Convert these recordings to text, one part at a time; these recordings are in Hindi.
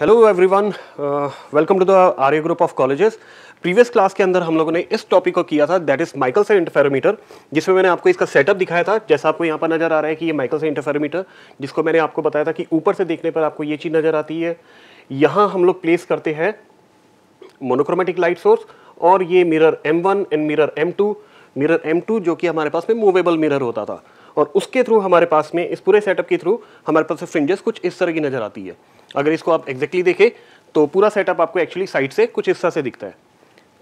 Hello everyone welcome to the Arya group of colleges previous class के अंदर हम लोगों ने इस टॉपिक को किया था that is Michelson interferometer जिसमें मैंने आपको इसका सेटअप दिखाया था जैसा आपको यहाँ पर नजर आ रहा है कि ये माइकल से इंटरफेरोमीटर जिसको मैंने आपको बताया था कि ऊपर से देखने पर आपको ये चीज़ नज़र आती है यहाँ हम लोग प्लेस करते हैं मोनोक्रोमेटिक लाइट सोर्स और ये mirror M and mirror M mirror M जो कि हमारे पास में मूवेबल मिरर होता था और उसके थ्रू हमारे पास में इस पूरे सेटअप के थ्रू हमारे पास फ्रिंजेस कुछ इस तरह की नज़र आती है अगर इसको आप एग्जैक्टली देखें तो पूरा सेटअप आपको एक्चुअली साइड से कुछ हिस्सा से दिखता है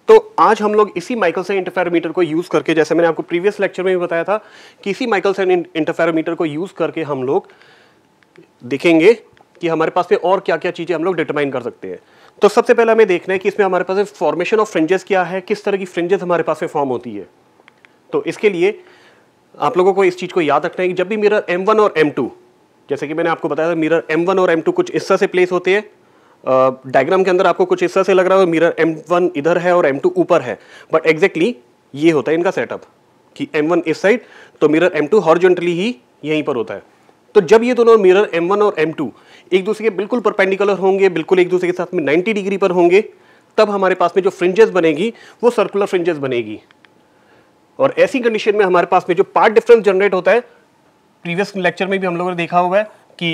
तो आज हम लोग इसी माइकलसन इंटरफेरोमीटर को यूज़ करके जैसे मैंने आपको प्रीवियस लेक्चर में भी बताया था कि इसी माइकलसन इंटरफेरोमीटर को यूज़ करके हम लोग देखेंगे कि हमारे पास में और क्या क्या चीज़ें हम लोग डिटरमाइन कर सकते हैं तो सबसे पहले हमें देखना है कि इसमें हमारे पास फॉर्मेशन ऑफ फ्रिंजेस क्या है किस तरह की फ्रेंजेस हमारे पास में फॉर्म होती है तो इसके लिए आप लोगों को इस चीज़ को याद रखना है कि जब भी मेरा M1 और M2 जैसे कि मैंने आपको बताया था मिरर M1 और M2 कुछ इस तरह से प्लेस होते हैं डायग्राम के अंदर आपको कुछ इस तरह से लग रहा है मिरर M1 इधर है और M2 ऊपर है बट एग्जैक्टली ये होता है इनका सेटअप कि M1 इस साइड तो मिरर M2 हॉर्जेंटली ही यहीं पर होता है तो जब ये दोनों मिरर M1 और M2 एक दूसरे के बिल्कुल परपेंडिकुलर होंगे बिल्कुल एक दूसरे के साथ में नाइन्टी डिग्री पर होंगे तब हमारे पास में जो फ्रिंजेस बनेगी वो सर्कुलर फ्रिंजेस बनेगी और ऐसी कंडीशन में हमारे पास में जो पार्ट डिफरेंस जनरेट होता है प्रीवियस लेक्चर में भी हम लोगों ने देखा हुआ है कि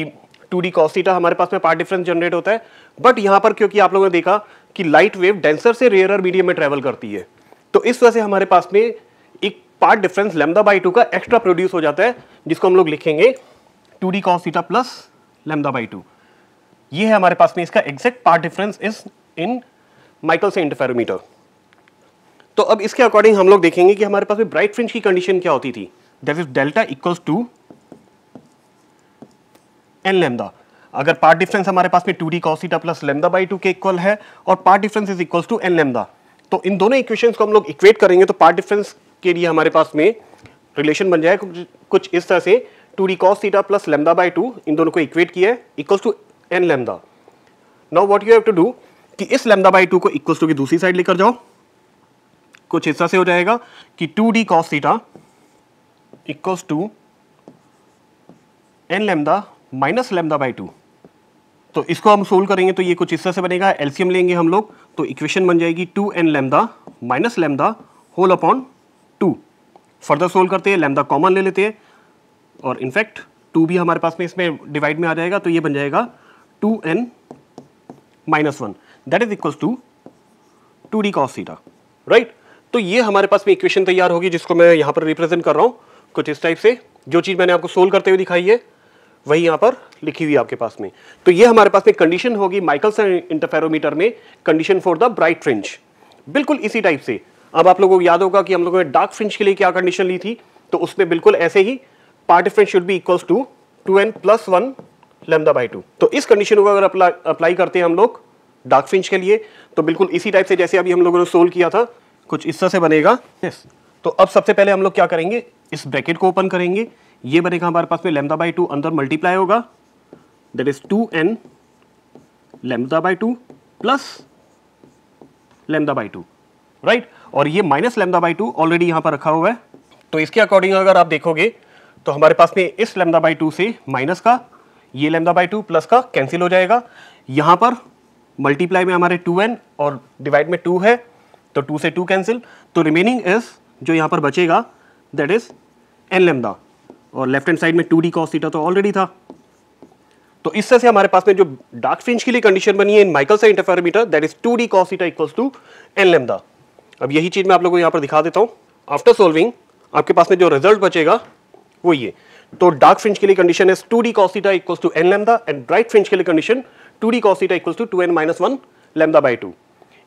टू डी कॉस्टा हमारे पास में पार्ट डिफरेंस जनरेट होता है बट यहाँ पर क्योंकि आप लोगों ने देखा कि लाइट वेव डेंसर से रेयर मीडियम में ट्रेवल करती है तो इस वजह से हमारे पास में एक path difference lambda by two का एक्स्ट्रा प्रोड्यूस हो जाता है जिसको हम लोग लिखेंगे two D cos theta plus lambda by two ये है हमारे पास में इसका exact path difference is in Michelson interferometer तो अब इसके अकॉर्डिंग हम लोग देखेंगे कि हमारे पास में ब्राइट फ्रिंज की कंडीशन क्या होती थी that is delta equals to n lambda अगर पार्ट डिफरेंस हमारे पास में two D cos theta plus lambda by two के इक्वल है और path difference is equal to n lambda तो इन दोनों इक्वेशन को हम लोग इक्वेट करेंगे तो पार्ट डिफरेंस के लिए हमारे पास में रिलेशन बन जाए कुछ इस तरह से two D cos theta plus lambda by two इन दोनों को इक्वेट किया है equal to n lambda now what you have to do कि इस लेमदा बाई टू को इक्वल टू की दूसरी साइड लेकर जाओ कुछ हिस्सा से हो जाएगा कि two D cos theta equals to n lambda minus lambda by two तो इसको हम सोल्व करेंगे तो ये कुछ इस तरह से बनेगा एल्सियम लेंगे हम लोग तो इक्वेशन बन जाएगी two n lambda minus lambda whole upon two further solve करते हैं लेमदा कॉमन ले लेते हैं और इनफैक्ट टू भी हमारे पास में इसमें डिवाइड में आ जाएगा तो ये बन जाएगा two n minus one that is equals to two D cos theta right तो ये हमारे पास में इक्वेशन तैयार होगी जिसको मैं यहाँ पर रिप्रेजेंट कर रहा हूँ कुछ इस टाइप से जो चीज़ मैंने आपको सोल्व करते हुए दिखाई है वही यहाँ पर लिखी हुई आपके पास में तो ये हमारे पास में कंडीशन होगी माइकलसन इंटरफेरोमीटर में condition for the bright fringe बिल्कुल इसी टाइप से अब आप लोगों को याद होगा कि हम लोगों ने डार्क फ्रिंज के लिए क्या कंडीशन ली थी तो उसमें बिल्कुल ऐसे ही part fringe should be equals to two n plus one lambda by two तो इस कंडीशन को अगर अप्लाई करते हैं हम लोग डार्क फ्रिंज के लिए तो बिल्कुल इसी टाइप से जैसे अभी हम लोगों ने सोल्व किया था कुछ इस तरह से बनेगा यस तो अब सबसे पहले हम लोग क्या करेंगे इस ब्रैकेट को ओपन करेंगे ये बनेगा हमारे पास में लेमदा बाई टू अंदर मल्टीप्लाई होगा that is two n lambda by two plus lambda by two right और ये minus lambda by two already यहां पर रखा हुआ है तो इसके अकॉर्डिंग अगर आप देखोगे तो हमारे पास में इस लेमदा बाई टू से माइनस का ये लेमदा बाई टू प्लस का कैंसिल हो जाएगा यहां पर मल्टीप्लाई में हमारे टू एन और डिवाइड में टू है तो टू से टू कैंसिल तो रिमेनिंग इज जो यहां पर बचेगा दैट इज एन लेमदा और लेफ्ट हैंड साइड में टू डी कॉस थीटा तो ऑलरेडी था तो इस तरह से हमारे पास में जो डार्क फ्रिंज के लिए कंडीशन बनी है in Michelson interferometer that is two D cos theta equals to n lambda अब यही चीज़ मैं आप लोगों को यहां पर दिखा देता हूं आफ्टर सोल्विंग आपके पास में जो रिजल्ट बचेगा वो ये तो डार्क फ्रिंज के लिए कंडीशन है two D cos theta equals to n lambda and bright fringe के लिए condition two D cos theta equals to two n minus one lambda by two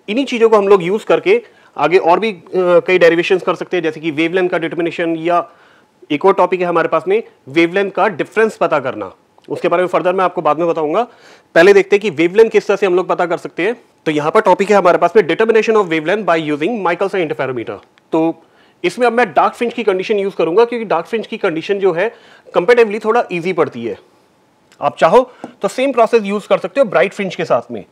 इन्हीं चीज़ों को हम लोग यूज़ करके आगे और भी आ, कई डेरिवेशंस कर सकते हैं जैसे कि वेवलेंथ का डिटर्मिनेशन या एक और टॉपिक है हमारे पास में वेवलेंथ का डिफरेंस पता करना उसके बारे में फर्दर मैं आपको बाद में बताऊंगा पहले देखते हैं कि वेवलेंथ किस तरह से हम लोग पता कर सकते हैं तो यहां पर टॉपिक है हमारे पास में determination of wavelength by using Michelson interferometer तो इसमें अब मैं डार्क फ्रिंज की कंडीशन यूज करूंगा क्योंकि डार्क फ्रिंज की कंडीशन जो है कंपेटिवली थोड़ा ईजी पड़ती है आप चाहो तो सेम प्रोसेस यूज कर सकते हो ब्राइट फ्रिंज के साथ में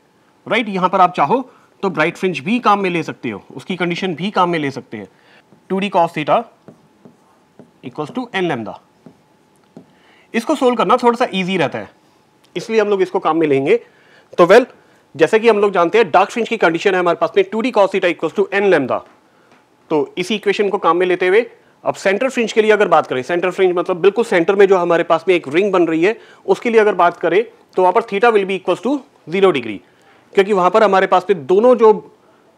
राइट यहां पर आप चाहो तो ब्राइट फ्रिंज भी काम में ले सकते हो उसकी कंडीशन भी काम में ले सकते हैं two D cos theta equals to n lambda इसको सोल्व करना थोड़ा सा ईजी रहता है इसलिए हम लोग इसको काम में लेंगे तो वेल well, जैसे कि हम लोग जानते हैं डार्क फ्रिंज की कंडीशन है हमारे पास में two D cos theta equals to n lambda तो इसी इक्वेशन को काम में लेते हुए अब सेंटर फ्रिंज के लिए अगर बात करें सेंटर फ्रिंज मतलब बिल्कुल सेंटर में जो हमारे पास में एक रिंग बन रही है उसके लिए अगर बात करें तो वहां पर theta will be equals to zero degree क्योंकि वहां पर हमारे पास में दोनों जो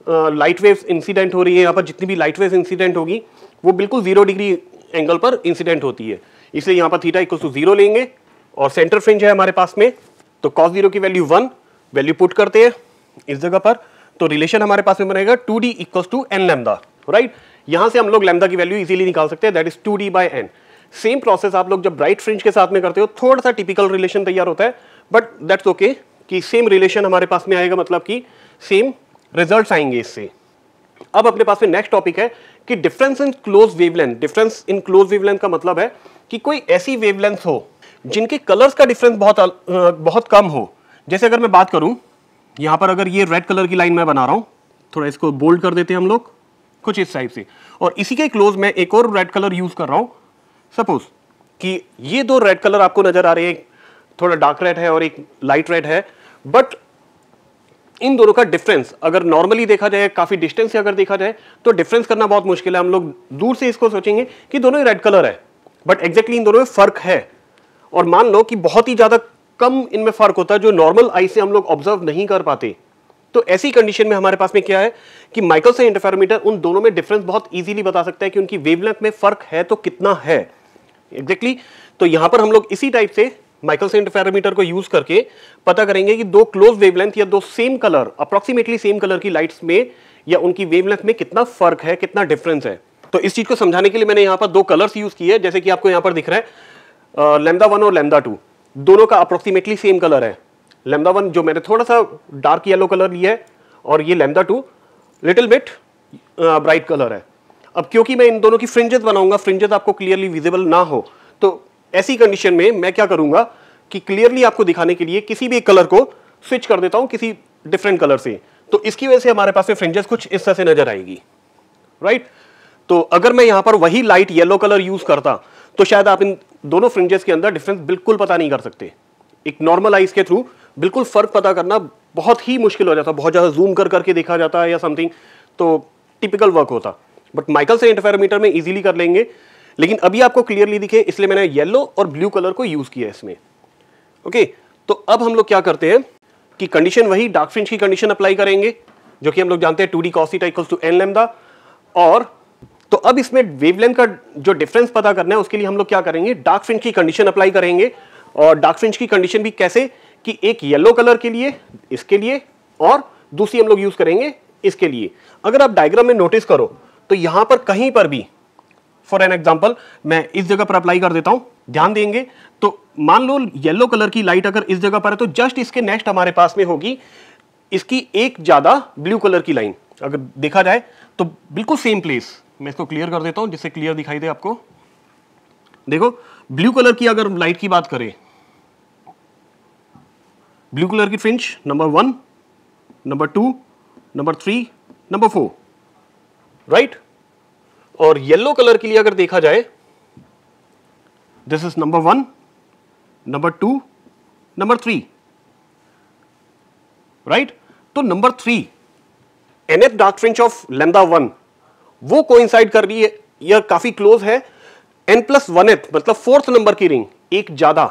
लाइट वेव्स इंसिडेंट हो रही है यहाँ पर जितनी भी लाइट वेव्स इंसिडेंट होगी वो बिल्कुल जीरो डिग्री एंगल पर इंसिडेंट होती है इसलिए यहां पर थीटा इक्वल टू जीरो लेंगे और सेंटर फ्रिंज है हमारे पास में तो कॉस जीरो की वैल्यू वन वैल्यू पुट करते हैं इस जगह पर तो रिलेशन हमारे पास में बनेगा टू डी इक्व टू एन लेमदा राइट यहां से हम लोग लेमदा की वैल्यू इजीली निकाल सकते हैं that is two D by n same process आप लोग जब ब्राइट फ्रिंज के साथ में करते हो थोड़ा सा टिपिकल रिलेशन तैयार होता है बट दैट्स ओके कि सेम रिलेशन हमारे पास में आएगा मतलब कि सेम रिजल्ट आएंगे इससे अब अपने पास में नेक्स्ट टॉपिक है कि difference in close wavelength difference in close wavelength का मतलब है कि कोई ऐसी वेवलेंथ हो जिनके कलर्स का डिफरेंस बहुत बहुत कम हो जैसे अगर मैं बात करूं यहां पर अगर ये रेड कलर की लाइन मैं बना रहा हूं थोड़ा इसको बोल्ड कर देते हैं हम लोग कुछ इस टाइप से और इसी के क्लोज में एक और रेड कलर यूज़ कर रहा हूं सपोज कि ये दो रेड कलर आपको नज़र आ रहे हैं थोड़ा डार्क रेड है और एक लाइट रेड है बट इन दोनों का डिफरेंस अगर नॉर्मली देखा जाए काफ़ी डिस्टेंस से अगर देखा जाए तो डिफरेंस करना बहुत मुश्किल है हम लोग दूर से इसको सोचेंगे कि दोनों ही रेड कलर है बट एग्जैक्टली इन दोनों में फ़र्क है और मान लो कि बहुत ही ज़्यादा कम इनमें फ़र्क होता है जो नॉर्मल आई से हम लोग ऑब्जर्व नहीं कर पाते तो ऐसी कंडीशन में हमारे पास में क्या है कि माइकल से इंटरफेरोमीटर उन दोनों में डिफरेंस बहुत ईजिली बता सकता है कि उनकी वेवलेंथ में फ़र्क है तो कितना है एग्जैक्टली exactly, तो यहां पर हम लोग इसी टाइप से माइकल सेंट फेरामीटर को यूज करके पता करेंगे कि दो क्लोज वेवलेंथ या दो same colour approximately same colour की लाइट्स में या उनकी वेवलेंथ में कितना फर्क है कितना डिफरेंस है तो इस चीज को समझाने के लिए मैंने यहाँ पर दो कलर्स यूज किए हैं जैसे कि आपको यहाँ पर दिख रहा है लेमदा वन और लेमदा टू दोनों का अप्रोक्सीमेटली सेम कलर है लेमदा वन जो मैंने थोड़ा सा डार्क येलो कलर लिया है और ये lambda two little bit bright colour है अब क्योंकि मैं इन दोनों की फ्रिंजेस बनाऊंगा फ्रिंजेस आपको क्लियरली विजिबल ना हो तो ऐसी कंडीशन में मैं क्या करूंगा कि क्लियरली आपको दिखाने के लिए किसी भी कलर को स्विच कर देता हूं किसी डिफरेंट कलर से तो इसकी वजह से हमारे पास में फ्रिंजेस कुछ इस तरह से नजर आएगी राइट right? तो अगर मैं यहां पर वही लाइट येलो कलर यूज करता तो शायद आप इन दोनों फ्रिंजेस के अंदर डिफरेंस बिल्कुल पता नहीं कर सकते एक नॉर्मल आइज के थ्रू बिल्कुल फर्क पता करना बहुत ही मुश्किल हो जाता बहुत ज़्यादा जूम कर करके देखा जाता है या समथिंग तो टिपिकल वर्क होता बट माइकल से इंटरफेरोमीटर में इजीली कर लेंगे लेकिन अभी आपको क्लियरली दिखे इसलिए मैंने येलो और ब्लू कलर को यूज किया इसमें ओके तो अब हम लोग क्या करते हैं कि कंडीशन वही डार्क फ्रिंज की कंडीशन अप्लाई करेंगे जो कि हम लोग जानते हैं two D cos theta equals to n lambda और तो अब इसमें वेवलेंथ का जो डिफरेंस पता करना है उसके लिए हम लोग क्या करेंगे डार्क फ्रिंज की कंडीशन अप्लाई करेंगे और डार्क फ्रिंज की कंडीशन भी कैसे कि एक येलो कलर के लिए इसके लिए और दूसरी हम लोग यूज करेंगे इसके लिए अगर आप डायग्राम में नोटिस करो तो यहां पर कहीं पर भी फॉर एन एग्जाम्पल मैं इस जगह पर अप्लाई कर देता हूं ध्यान देंगे तो मान लो येलो कलर की लाइट अगर इस जगह पर है तो जस्ट इसके नेक्स्ट हमारे पास में होगी इसकी एक ज्यादा ब्लू कलर की लाइन अगर देखा जाए तो बिल्कुल सेम प्लेस मैं इसको क्लियर कर देता हूं जिससे क्लियर दिखाई दे आपको देखो ब्लू कलर की अगर लाइट की बात करें ब्लू कलर की fringe number one number two number three number four right और येलो कलर के लिए अगर देखा जाए this is number one number two number three right तो नंबर थ्री एथ dark fringe of lambda one वो कोइंसाइड कर रही है यह काफी क्लोज है एन प्लस वन एथ मतलब फोर्थ नंबर की रिंग एक ज्यादा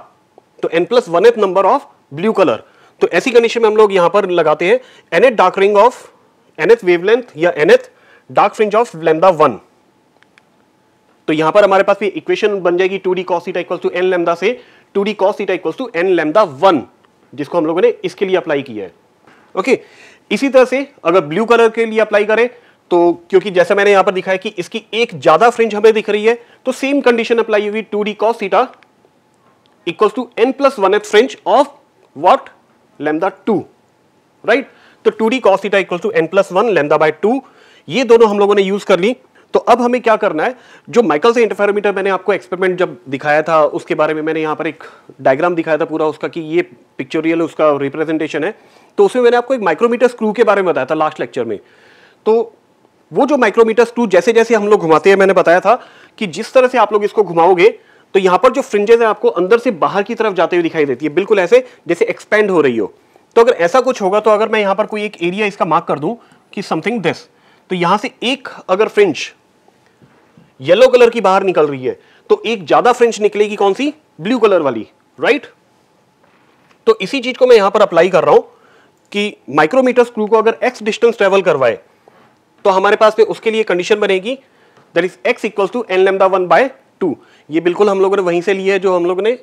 तो एन प्लस वन एथ नंबर ऑफ ब्लू कलर तो ऐसी कंडीशन में हम लोग यहां पर लगाते हैं nth dark ring of nth wavelength या nth dark fringe of lambda one तो यहां पर हमारे पास इक्वेशन बन जाएगी two D cos theta equal to n lambda से two D cos theta equal to n lambda one जिसको हम लोगों ने इसके लिए अप्लाई किया है ओके इसी तरह से अगर ब्लू कलर के लिए अप्लाई करें तो क्योंकि जैसे मैंने यहां पर दिखाया कि इसकी एक ज्यादा फ्रिंज हमें दिख रही है तो सेम कंडीशन अप्लाई होगी two D cos theta equal to n plus one एथ fringe of what lambda two right तो two D cos theta equal to n plus one lambda by two ये दोनों हम लोगों ने यूज कर ली तो अब हमें क्या करना है जो माइकल से इंटरफेरोमीटर मैंने आपको एक्सपेरिमेंट जब दिखाया था उसके बारे में मैंने यहाँ पर एक डायग्राम दिखाया था पूरा उसका कि ये पिक्चोरियल उसका रिप्रेजेंटेशन है तो उसमें मैंने आपको एक माइक्रोमीटर स्क्रू के बारे में बताया था लास्ट लेक्चर में तो वो जो माइक्रोमीटर स्क्रू जैसे जैसे हम लोग घुमाते हैं मैंने बताया था कि जिस तरह से आप लोग इसको घुमाओगे तो यहाँ पर जो फ्रिंजेस हैं आपको अंदर से बाहर की तरफ जाते हुए दिखाई देती है बिल्कुल ऐसे जैसे एक्सपेंड हो रही हो तो अगर ऐसा कुछ होगा तो अगर मैं यहाँ पर कोई एक एरिया इसका मार्क कर दूँ कि समथिंग दिस तो यहां से एक अगर फ्रिंच येलो कलर की बाहर निकल रही है तो एक ज्यादा फ्रिंच निकलेगी कौन सी ब्लू कलर वाली राइट तो इसी चीज को मैं यहां पर अप्लाई कर रहा हूं कि माइक्रोमीटर स्क्रू को अगर एक्स डिस्टेंस ट्रेवल करवाए तो हमारे पास में उसके लिए कंडीशन बनेगी that is X equals to n lambda one by two ये बिल्कुल हम लोगों ने वहीं से लिया है जो हम लोगों ने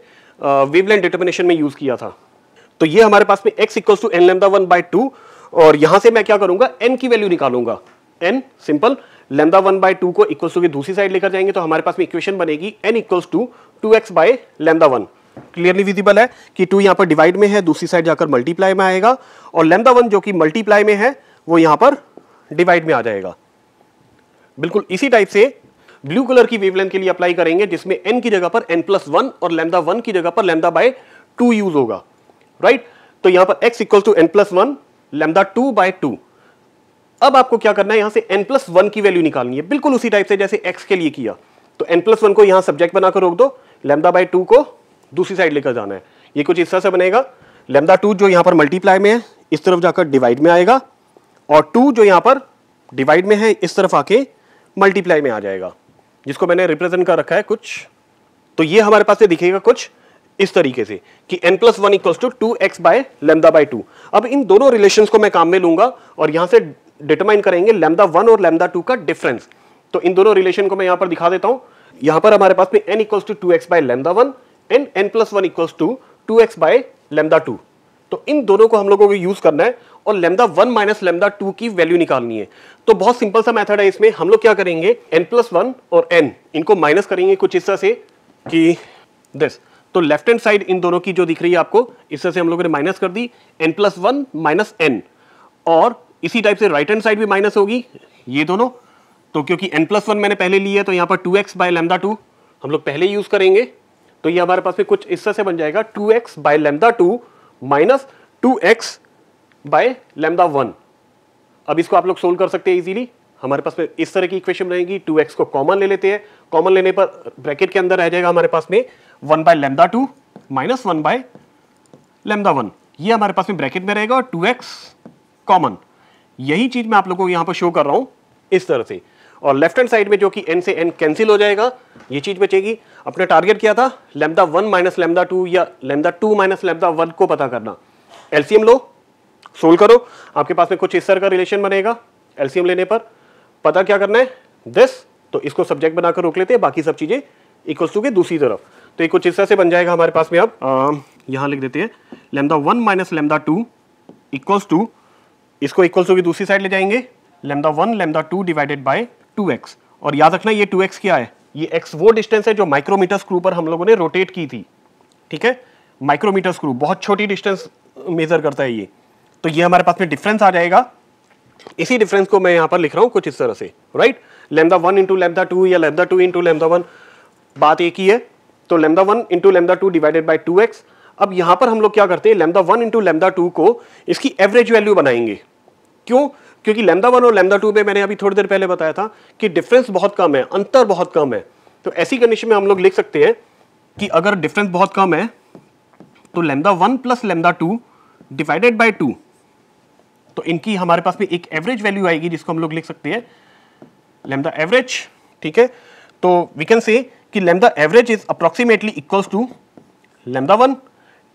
वेवलेंथ डिटर्मिनेशन में यूज किया था तो ये हमारे पास में X equals to n lambda one by two और यहां से मैं क्या करूंगा एन की वैल्यू निकालूंगा n simple lambda one by two को इक्वल्स टू की दूसरी साइड लेकर जाएंगे तो हमारे पास में इक्वेशन बनेगी n equals to two x by lambda one clearly visible है कि टू यहां पर डिवाइड में है दूसरी साइड जाकर मल्टीप्लाई में आएगा और लेमदा वन जो कि मल्टीप्लाई में है वो यहां पर डिवाइड में आ जाएगा बिल्कुल इसी टाइप से ब्लू कलर की वेवलेंथ के लिए अप्लाई करेंगे जिसमें एन की जगह पर एन प्लस वन और लेमदा वन की जगह पर लेमदा बाय टू यूज होगा राइट तो यहां पर X equal to n plus one lambda two by two अब आपको क्या करना है यहां से एन प्लस वन की वैल्यू निकालनी है बिल्कुल उसी टाइप से जैसे एक्स के लिए किया तो एन प्लस वन को यहां सब्जेक्ट बनाकर रोक दो लेमदा बाई टू को दूसरी साइड लेकर जाना है ये कुछ इस तरह से बनेगा लेमदा टू जो यहां पर मल्टीप्लाई में है इस तरफ जाकर डिवाइड में आएगा और टू जो यहां पर डिवाइड में है इस तरफ आके मल्टीप्लाई में आ जाएगा जिसको मैंने रिप्रेजेंट कर रखा है कुछ तो ये हमारे पास से दिखेगा कुछ इस तरीके से कि n plus one equal to two x by lambda by two अब इन दोनों रिलेशन को मैं काम में लूंगा और यहां से डिटरमाइन करेंगे लेमदा वन और लेमदा टू का डिफरेंस तो इन दोनों रिलेशन को मैं यहां पर दिखा देता हूं यहां पर हमारे पास में n equals to two x by lambda one and n plus one equals to two x by lambda two तो इन दोनों को हम लोगों को यूज करना है और lambda one minus lambda two की वैल्यू निकालनी है तो बहुत सिंपल सा मेथड है इसमें हम लोग क्या करेंगे एन प्लस वन और एन इनको माइनस करेंगे कुछ इस तरह से कि दिस तो लेफ्ट हैंड साइड इन दोनों की जो दिख रही है आपको इस तरह से हम लोगों ने माइनस कर दी n plus one minus n और इसी टाइप से राइट हैंड साइड भी माइनस होगी ये दोनों तो क्योंकि एन प्लस वन मैंने पहले लिया है तो यहाँ पर two x by lambda two हम लोग पहले यूज़ करेंगे तो ये हमारे पास में कुछ इस तरह से बन जाएगा two x by lambda two minus two x by lambda one अब इसको आप लोग सोल्व कर सकते हैं इजीली हमारे पास में इस तरह की इक्वेशन रहेगी टू एक्स को कॉमन ले लेते हैं कॉमन लेने पर ब्रैकेट के अंदर रह जाएगा हमारे पास में one by lambda two minus one by lambda one ये हमारे पास में ब्रैकेट में रहेगा और टू एक्स कॉमन यही चीज मैं आप लोगों को यहां पर शो कर रहा हूं इस तरह से और लेफ्ट हैंड साइड में जो कि एन से एन कैंसिल हो जाएगा ये चीज बचेगी अपने टारगेट क्या था lambda one minus lambda two या lambda two minus lambda one को पता करना एलसीएम लो सोल्व करो आपके पास में कुछ इस तरह का रिलेशन बनेगा एलसीएम लेने पर पता क्या करना है दिस तो इसको सब्जेक्ट बनाकर रोक लेते हैं बाकी सब चीजें इक्वल्स टू के दूसरी तरफ तो ये कुछ इस तरह से बन जाएगा हमारे पास में अब यहां लिख देते हैं lambda one minus lambda two equals to इसको इक्वल्स होगी दूसरी साइड ले जाएंगे lambda one lambda two divided by two x और याद रखना ये टू एक्स क्या है ये एक्स वो डिस्टेंस है जो माइक्रोमीटर स्क्रू पर हम लोगों ने रोटेट की थी ठीक है माइक्रोमीटर स्क्रू बहुत छोटी डिस्टेंस मेजर करता है ये तो ये हमारे पास में डिफरेंस आ जाएगा इसी डिफरेंस को मैं यहाँ पर लिख रहा हूँ कुछ इस तरह से right lambda one into lambda two या lambda two into lambda one बात एक ही है तो lambda one into lambda two divided by two x अब यहाँ पर हम लोग क्या करते हैं lambda one into lambda two को इसकी एवरेज वैल्यू बनाएंगे क्यों क्योंकि लैमडा वन और लैमडा टू पे मैंने अभी थोड़ी देर पहले बताया था कि डिफरेंस बहुत कम है अंतर बहुत कम है तो ऐसी कंडीशन में हम लोग लिख सकते हैं कि अगर डिफरेंस बहुत कम है तो lambda one plus lambda two divided by two तो इनकी हमारे पास में एक एवरेज वैल्यू आएगी जिसको हम लोग लिख सकते हैं लेमदा एवरेज ठीक है तो वी कैन से कि lambda average is approximately equals to lambda one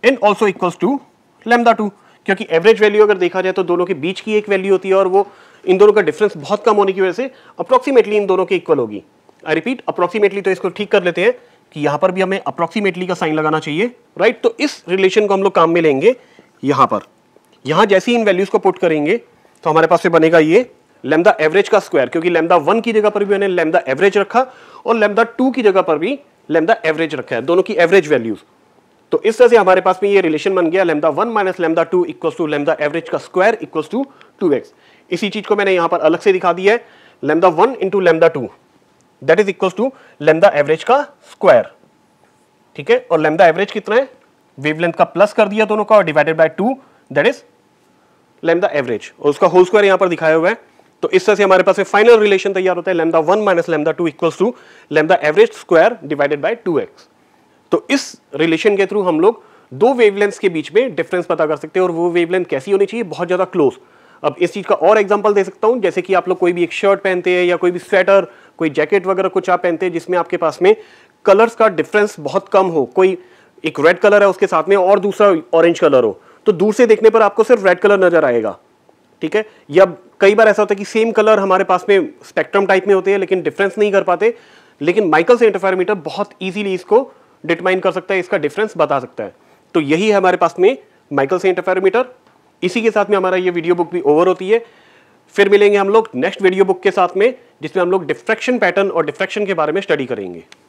and also equals to lambda two क्योंकि एवरेज वैल्यू अगर देखा जाए तो दोनों के बीच की एक वैल्यू होती है और वो इन दोनों का डिफरेंस बहुत कम होने की वजह से अप्रोक्सीमेटली इन दोनों के इक्वल होगी आई रिपीट अप्रोक्सीमेटली तो इसको ठीक कर लेते हैं कि यहां पर भी हमें अप्रोक्सीमेटली का साइन लगाना चाहिए राइट तो इस रिलेशन को हम लोग काम में लेंगे यहां पर यहां जैसे ही इन वैल्यूज़ को पुट करेंगे तो हमारे पास से बनेगा ये लेमदा एवरेज का स्क्वायर क्योंकि लेमदा वन की जगह पर भी मैंने लेमदा एवरेज रखा और लेमदा टू की जगह पर भी लेमदा एवरेज रखा है दोनों की एवरेज वैल्यूज़ तो इस तरह से हमारे पास में ये रिलेशन बन गया lambda one minus lambda two equal to lambda average का square equal to two x इसी चीज को मैंने यहां पर अलग से दिखा दिया है lambda one into lambda two that is equal to lambda average का स्क्वायर ठीक है और लेमदा एवरेज कितना है वेवलेंथ का प्लस कर दिया दोनों का और divided by two that is lambda average और उसका होल स्क्वायर यहां पर दिखाया हुआ है तो इस तरह से हमारे पास फाइनल रिलेशन तैयार होता है lambda one minus lambda two equal to lambda average square divided by two x तो इस रिलेशन के थ्रू हम लोग दो वेवलेंस के बीच में डिफरेंस पता कर सकते हैं और वो वेवलेंथ कैसी होनी चाहिए बहुत ज़्यादा क्लोज अब इस चीज़ का और एग्जांपल दे सकता हूँ जैसे कि आप लोग कोई भी एक शर्ट पहनते हैं या कोई भी स्वेटर कोई जैकेट वगैरह कुछ आप पहनते हैं जिसमें आपके पास में कलर्स का डिफरेंस बहुत कम हो कोई एक रेड कलर है उसके साथ में और दूसरा ऑरेंज कलर हो तो दूर से देखने पर आपको सिर्फ रेड कलर नज़र आएगा ठीक है या कई बार ऐसा होता है कि सेम कलर हमारे पास में स्पेक्ट्रम टाइप में होते हैं लेकिन डिफरेंस नहीं कर पाते लेकिन माइकल से इंटरफेरोमीटर बहुत ईजिली इसको डिटमाइन कर सकता है इसका डिफरेंस बता सकता है तो यही है हमारे पास में माइकल से इंटरफेरोमीटर इसी के साथ में हमारा ये वीडियो बुक भी ओवर होती है फिर मिलेंगे हम लोग नेक्स्ट वीडियो बुक के साथ में जिसमें हम लोग डिफ्रेक्शन पैटर्न और डिफ्रेक्शन के बारे में स्टडी करेंगे